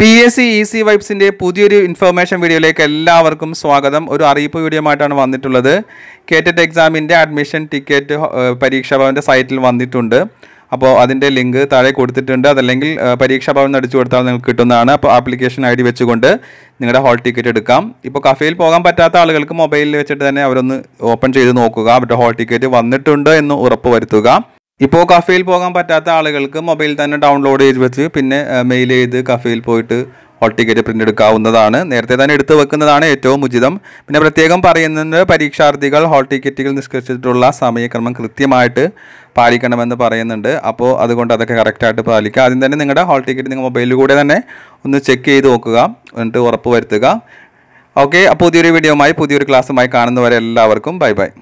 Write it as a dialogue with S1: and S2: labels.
S1: P S C E C വൈബ്സിൻ്റെ പുതിയൊരു information വീഡിയോയിലേക്ക് എല്ലാവർക്കും സ്വാഗതം ഒരു അറിയിപ്പ് വീഡിയോ ആയിട്ടാണ് വന്നിട്ടുള്ളത് കേറ്ററ്റ് എക്സാമിൻ്റെ അഡ്മിഷൻ ടിക്കറ്റ് പരീക്ഷാ ഭവൻ്റെ സൈറ്റിൽ വന്നിട്ടുണ്ട് അപ്പോൾ അതിൻ്റെ ലിങ്ക് താഴെ കൊടുത്തിട്ടുണ്ട് അതല്ലെങ്കിൽ പരീക്ഷാ ഭവൻ അടിച്ചു കൊടുത്താൽ നിങ്ങൾക്ക് കിട്ടുന്നതാണ് അപ്പോൾ ആപ്ലിക്കേഷൻ ഐ ഡി വെച്ചുകൊണ്ട് നിങ്ങളുടെ ഹാൾ ടിക്കറ്റ് എടുക്കാം ഇപ്പോൾ കഫേയിൽ പോകാൻ പറ്റാത്ത ആളുകൾക്ക് മൊബൈലിൽ വെച്ചിട്ട് തന്നെ അവരൊന്ന് ഓപ്പൺ ചെയ്ത് നോക്കുക അവരുടെ ഹാൾ ടിക്കറ്റ് വന്നിട്ടുണ്ട് എന്ന് ഉറപ്പ് വരുത്തുക ഇപ്പോൾ കഫേയിൽ പോകാൻ പറ്റാത്ത ആളുകൾക്ക് മൊബൈൽ തന്നെ ഡൗൺലോഡ് ചെയ്ത് വെച്ച് പിന്നെ മെയിൽ ചെയ്ത് കഫേയിൽ പോയിട്ട് ഹോൾ ടിക്കറ്റ് പ്രിൻ്റ് എടുക്കാവുന്നതാണ് നേരത്തെ തന്നെ എടുത്തു വെക്കുന്നതാണ് ഏറ്റവും ഉചിതം പിന്നെ പ്രത്യേകം പറയുന്നത് പരീക്ഷാർത്ഥികൾ ഹോൾ ടിക്കറ്റുകൾ നിഷ്കരിച്ചിട്ടുള്ള സമയക്രമം കൃത്യമായിട്ട് പാലിക്കണമെന്ന് പറയുന്നുണ്ട് അപ്പോൾ അതുകൊണ്ട് അതൊക്കെ കറക്റ്റായിട്ട് പാലിക്കുക ആദ്യം തന്നെ നിങ്ങളുടെ ഹോൾ ടിക്കറ്റ് നിങ്ങൾ മൊബൈലിലൂടെ തന്നെ ഒന്ന് ചെക്ക് ചെയ്ത് നോക്കുക എന്നിട്ട് ഉറപ്പ് വരുത്തുക ഓക്കെ അപ്പോൾ പുതിയൊരു വീഡിയോയുമായി പുതിയൊരു ക്ലാസ്സുമായി കാണുന്നവരെ എല്ലാവർക്കും ബൈ ബൈ